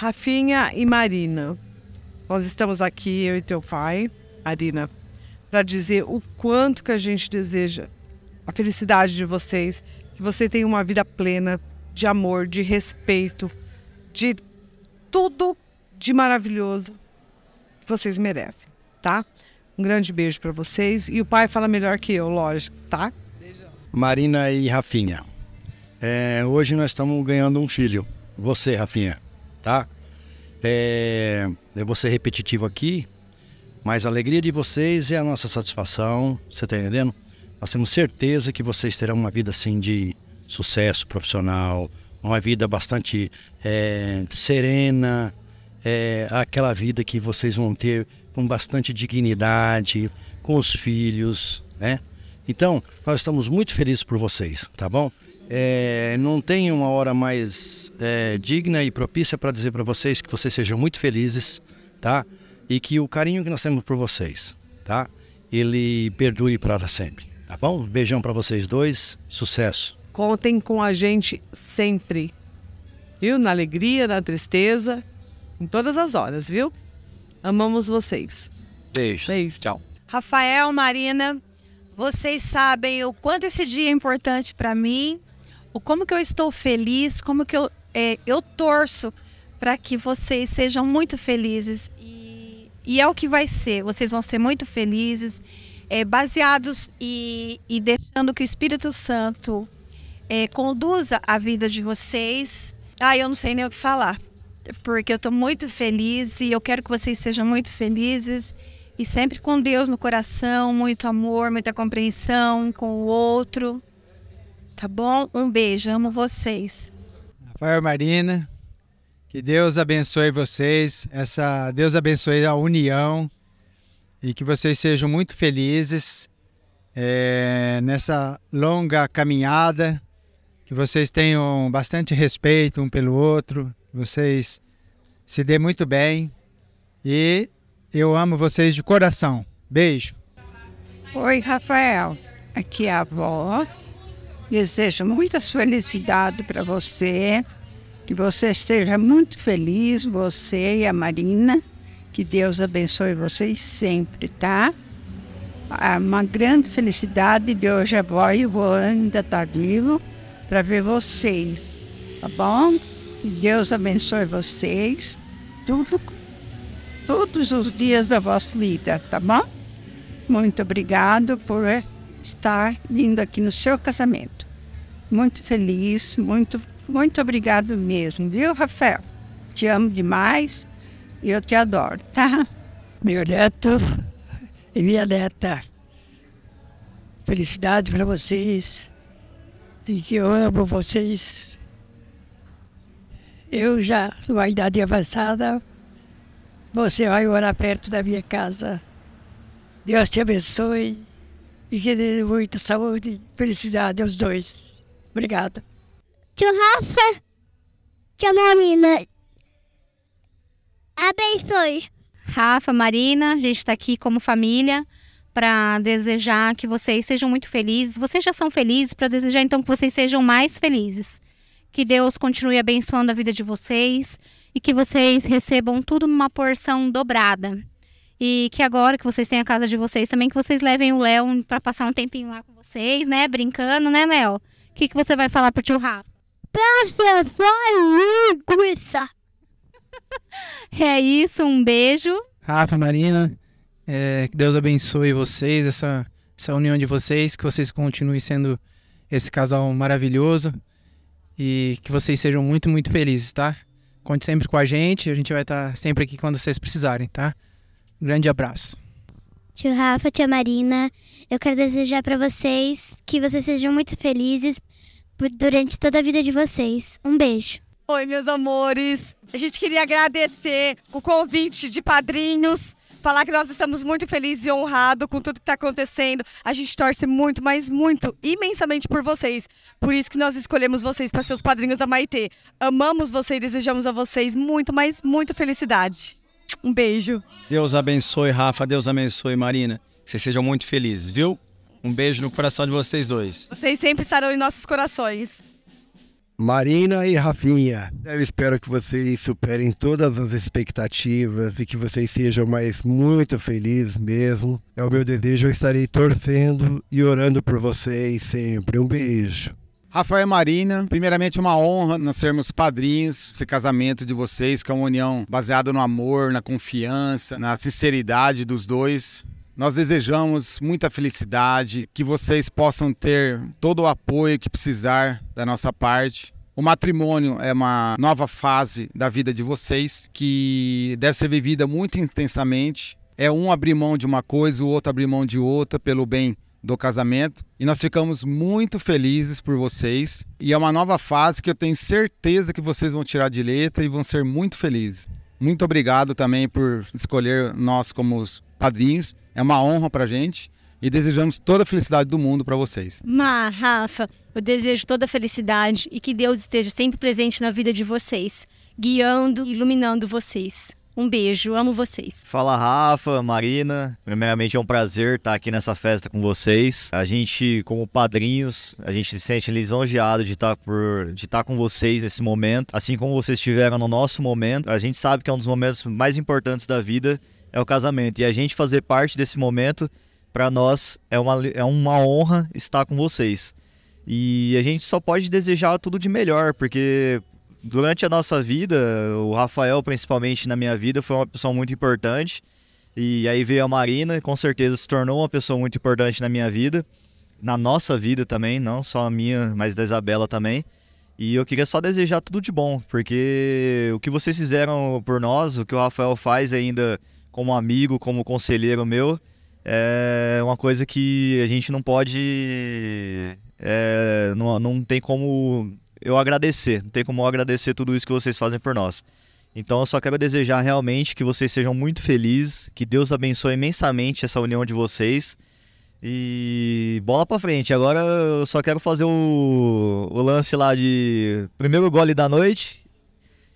Rafinha e Marina, nós estamos aqui, eu e teu pai, Marina, para dizer o quanto que a gente deseja a felicidade de vocês, que você tenha uma vida plena de amor, de respeito, de tudo de maravilhoso que vocês merecem, tá? Um grande beijo para vocês e o pai fala melhor que eu, lógico, tá? Beijão. Marina e Rafinha, é, hoje nós estamos ganhando um filho, você, Rafinha tá? É, eu vou ser repetitivo aqui, mas a alegria de vocês é a nossa satisfação, você tá entendendo? Nós temos certeza que vocês terão uma vida assim de sucesso profissional, uma vida bastante é, serena, é, aquela vida que vocês vão ter com bastante dignidade, com os filhos, né? Então, nós estamos muito felizes por vocês, tá bom? É, não tem uma hora mais é, digna e propícia para dizer para vocês que vocês sejam muito felizes, tá? E que o carinho que nós temos por vocês, tá? Ele perdure para sempre, tá bom? Beijão para vocês dois, sucesso. Contem com a gente sempre, viu? Na alegria, na tristeza, em todas as horas, viu? Amamos vocês. Beijo. Beijo. Tchau. Rafael, Marina, vocês sabem o quanto esse dia é importante para mim Tipo, como que eu estou feliz, como que eu, é, eu torço para que vocês sejam muito felizes. E, e, é o que vai ser, vocês vão ser muito felizes, é, baseados e, e, deixando que o Espírito Santo é, conduza a vida de vocês. Ah, eu não sei nem o que falar, porque eu estou muito feliz e eu quero que vocês sejam muito felizes. E sempre com Deus no coração, muito amor, muita compreensão com o outro. Tá bom? Um beijo, amo vocês. Rafael Marina, que Deus abençoe vocês, essa Deus abençoe a união e que vocês sejam muito felizes é, nessa longa caminhada, que vocês tenham bastante respeito um pelo outro, vocês se dê muito bem e eu amo vocês de coração. Beijo. Oi, Rafael. Aqui é a avó. Desejo muita felicidade para você, que você esteja muito feliz, você e a Marina. Que Deus abençoe vocês sempre, tá? Ah, uma grande felicidade de hoje a avó e vou ainda estar tá vivo para ver vocês, tá bom? Que Deus abençoe vocês, tudo, todos os dias da vossa vida, tá bom? Muito obrigado por estar vindo aqui no seu casamento. Muito feliz, muito, muito obrigado mesmo, viu, Rafael? Te amo demais e eu te adoro, tá? Meu neto e minha neta, felicidade para vocês e que eu amo vocês. Eu já, numa idade avançada, você vai morar perto da minha casa. Deus te abençoe e que é muita saúde e felicidade aos dois. Obrigada. Tio Rafa, tia Marina, abençoe. Rafa, Marina, a gente está aqui como família para desejar que vocês sejam muito felizes. Vocês já são felizes, para desejar então que vocês sejam mais felizes. Que Deus continue abençoando a vida de vocês e que vocês recebam tudo numa porção dobrada. E que agora que vocês têm a casa de vocês também, que vocês levem o Léo para passar um tempinho lá com vocês, né? Brincando, né, Léo? O que, que você vai falar pro tio Rafa? Pra linguiça! é isso, um beijo. Rafa, Marina, é, que Deus abençoe vocês, essa, essa união de vocês, que vocês continuem sendo esse casal maravilhoso e que vocês sejam muito, muito felizes, tá? Conte sempre com a gente, a gente vai estar sempre aqui quando vocês precisarem, tá? grande abraço. Tio Rafa, tia Marina, eu quero desejar para vocês que vocês sejam muito felizes por, durante toda a vida de vocês. Um beijo. Oi, meus amores. A gente queria agradecer o convite de padrinhos falar que nós estamos muito felizes e honrados com tudo que está acontecendo. A gente torce muito, mas muito, imensamente por vocês. Por isso que nós escolhemos vocês para ser os padrinhos da Maitê. Amamos vocês e desejamos a vocês muito, mas muita felicidade. Um beijo. Deus abençoe, Rafa. Deus abençoe, Marina. vocês sejam muito felizes, viu? Um beijo no coração de vocês dois. Vocês sempre estarão em nossos corações. Marina e Rafinha, eu espero que vocês superem todas as expectativas e que vocês sejam mais muito felizes mesmo. É o meu desejo, eu estarei torcendo e orando por vocês sempre. Um beijo. Rafael e Marina, primeiramente uma honra nós sermos padrinhos esse casamento de vocês, que é uma união baseada no amor, na confiança, na sinceridade dos dois. Nós desejamos muita felicidade, que vocês possam ter todo o apoio que precisar da nossa parte. O matrimônio é uma nova fase da vida de vocês que deve ser vivida muito intensamente. É um abrir mão de uma coisa, o outro abrir mão de outra pelo bem do casamento e nós ficamos muito felizes por vocês e é uma nova fase que eu tenho certeza que vocês vão tirar de letra e vão ser muito felizes. Muito obrigado também por escolher nós como os padrinhos. É uma honra para gente e desejamos toda a felicidade do mundo para vocês. Mar, Rafa, eu desejo toda a felicidade e que Deus esteja sempre presente na vida de vocês, guiando e iluminando vocês. Um beijo, amo vocês. Fala Rafa, Marina. Primeiramente é um prazer estar aqui nessa festa com vocês. A gente, como padrinhos, a gente se sente lisonjeado de estar por de estar com vocês nesse momento, assim como vocês estiveram no nosso momento. A gente sabe que é um dos momentos mais importantes da vida é o casamento e a gente fazer parte desse momento para nós é uma, é uma honra estar com vocês. E a gente só pode desejar tudo de melhor, porque durante a nossa vida, o Rafael, principalmente na minha vida, foi uma pessoa muito importante. E aí veio a Marina, com certeza se tornou uma pessoa muito importante na minha vida, na nossa vida também, não só a minha, mas da Isabela também. E eu queria só desejar tudo de bom, porque o que vocês fizeram por nós, o que o Rafael faz ainda como amigo, como conselheiro meu, é uma coisa que a gente não pode. É, não, não tem como eu agradecer. Não tem como eu agradecer tudo isso que vocês fazem por nós. Então eu só quero desejar realmente que vocês sejam muito felizes, que Deus abençoe imensamente essa união de vocês. E bola pra frente. Agora eu só quero fazer o, o lance lá de primeiro gole da noite.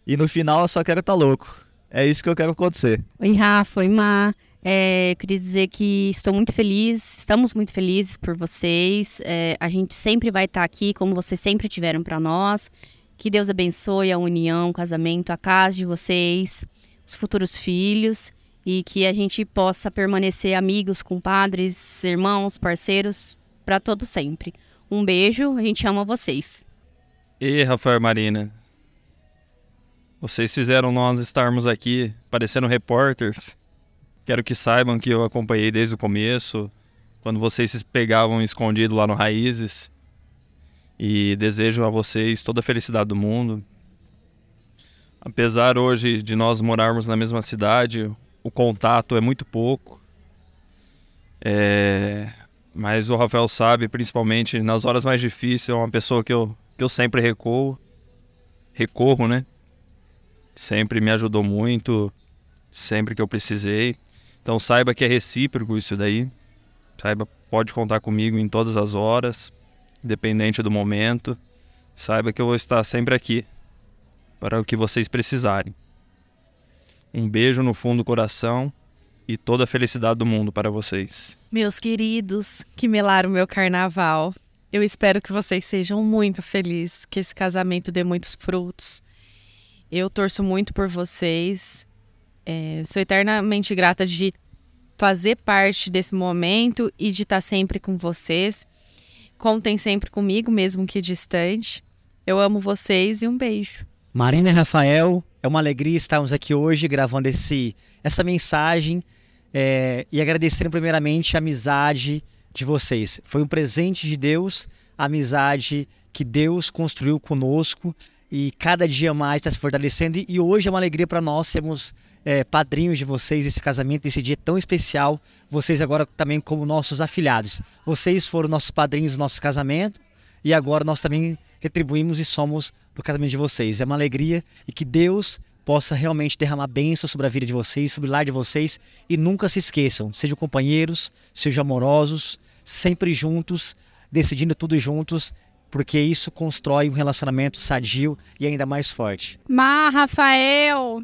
E no final eu só quero estar tá louco. É isso que eu quero acontecer. Oi, Rafa. Oi, Mar. É, eu queria dizer que estou muito feliz, estamos muito felizes por vocês. É, a gente sempre vai estar aqui, como vocês sempre tiveram para nós. Que Deus abençoe a união, o casamento, a casa de vocês, os futuros filhos e que a gente possa permanecer amigos, compadres, irmãos, parceiros para todo sempre. Um beijo, a gente ama vocês. E Rafael Marina, vocês fizeram nós estarmos aqui parecendo repórteres. Quero que saibam que eu acompanhei desde o começo, quando vocês se pegavam escondido lá no Raízes. E desejo a vocês toda a felicidade do mundo. Apesar hoje de nós morarmos na mesma cidade, o contato é muito pouco. É... Mas o Rafael sabe, principalmente nas horas mais difíceis, é uma pessoa que eu, que eu sempre recorro. Recorro, né? Sempre me ajudou muito, sempre que eu precisei. Então saiba que é recíproco isso daí. Saiba, pode contar comigo em todas as horas, independente do momento. Saiba que eu vou estar sempre aqui para o que vocês precisarem. Um beijo no fundo do coração e toda a felicidade do mundo para vocês. Meus queridos que melaram meu carnaval, eu espero que vocês sejam muito felizes, que esse casamento dê muitos frutos. Eu torço muito por vocês. É, sou eternamente grata de fazer parte desse momento e de estar sempre com vocês. Contem sempre comigo, mesmo que distante. Eu amo vocês e um beijo. Marina e Rafael, é uma alegria estarmos aqui hoje gravando esse, essa mensagem é, e agradecendo primeiramente a amizade de vocês. Foi um presente de Deus, a amizade que Deus construiu conosco e cada dia mais está se fortalecendo. E hoje é uma alegria para nós sermos é, padrinhos de vocês esse casamento, esse dia tão especial. Vocês agora também como nossos afilhados. Vocês foram nossos padrinhos do nosso casamento e agora nós também retribuímos e somos do casamento de vocês. É uma alegria e que Deus possa realmente derramar bênçãos sobre a vida de vocês, sobre o lar de vocês e nunca se esqueçam, sejam companheiros, sejam amorosos, sempre juntos, decidindo tudo juntos porque isso constrói um relacionamento sadio e ainda mais forte. Mar, Rafael,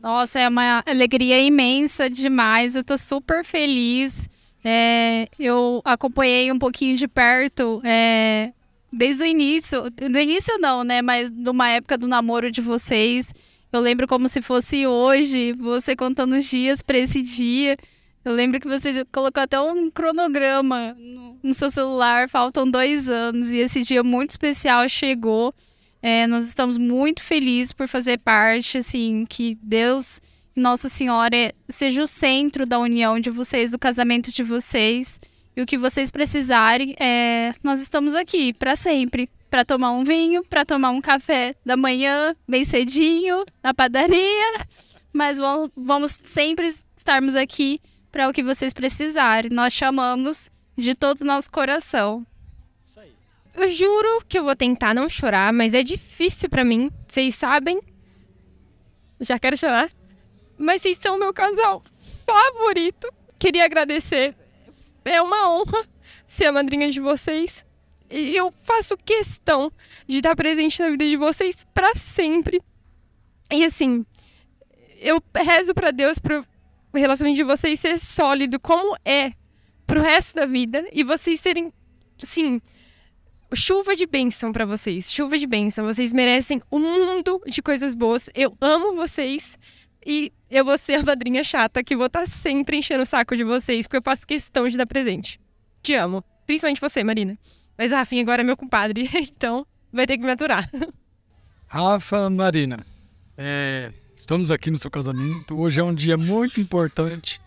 nossa, é uma alegria imensa demais. Eu estou super feliz. É, eu acompanhei um pouquinho de perto é, desde o início. No início não, né? Mas numa época do namoro de vocês. Eu lembro como se fosse hoje, você contando os dias para esse dia. Eu lembro que você colocou até um cronograma no, seu celular, faltam dois anos, e esse dia muito especial chegou. É, nós estamos muito felizes por fazer parte, assim, que Deus e Nossa Senhora é, seja o centro da união de vocês, do casamento de vocês. E o que vocês precisarem, é, nós estamos aqui para sempre. Para tomar um vinho, para tomar um café da manhã, bem cedinho, na padaria. Mas vamos sempre estarmos aqui para o que vocês precisarem. Nós chamamos de todo o nosso coração. Eu juro que eu vou tentar não chorar, mas é difícil para mim. Vocês sabem? Já quero chorar. Mas vocês são o meu casal favorito. Queria agradecer. É uma honra ser a madrinha de vocês. E eu faço questão de estar presente na vida de vocês para sempre. E assim, eu rezo para Deus o relacionamento de vocês ser sólido como é pro resto da vida e vocês terem, sim, chuva de bênção para vocês, chuva de bênção. Vocês merecem um mundo de coisas boas. Eu amo vocês e eu vou ser a madrinha chata que vou estar tá sempre enchendo o saco de vocês, porque eu faço questão de dar presente. Te amo, principalmente você, Marina. Mas o Rafinha agora é meu compadre, então vai ter que me aturar. Rafa, Marina, é, Estamos aqui no seu casamento. Hoje é um dia muito importante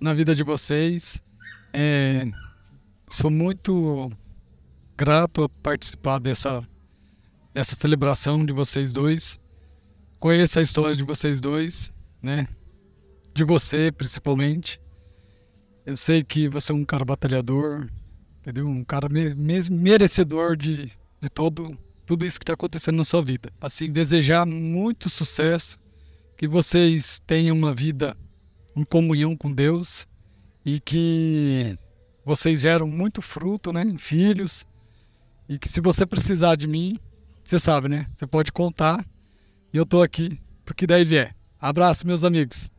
na vida de vocês. É, sou muito grato a participar dessa, dessa celebração de vocês dois. Conheço a história de vocês dois, né? De você, principalmente. Eu sei que você é um cara batalhador, entendeu? Um cara me merecedor de, de todo, tudo isso que está acontecendo na sua vida. Assim, desejar muito sucesso que vocês tenham uma vida em comunhão com Deus e que vocês geram muito fruto, né? Filhos. E que se você precisar de mim, você sabe, né? Você pode contar. E eu tô aqui porque daí vier. Abraço, meus amigos.